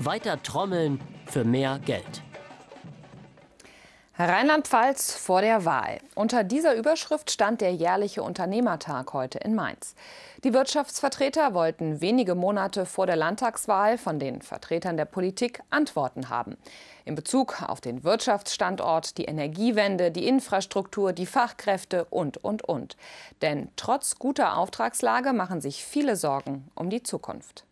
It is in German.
Weiter trommeln für mehr Geld. Rheinland-Pfalz vor der Wahl. Unter dieser Überschrift stand der jährliche Unternehmertag heute in Mainz. Die Wirtschaftsvertreter wollten wenige Monate vor der Landtagswahl von den Vertretern der Politik Antworten haben. In Bezug auf den Wirtschaftsstandort, die Energiewende, die Infrastruktur, die Fachkräfte und, und, und. Denn trotz guter Auftragslage machen sich viele Sorgen um die Zukunft.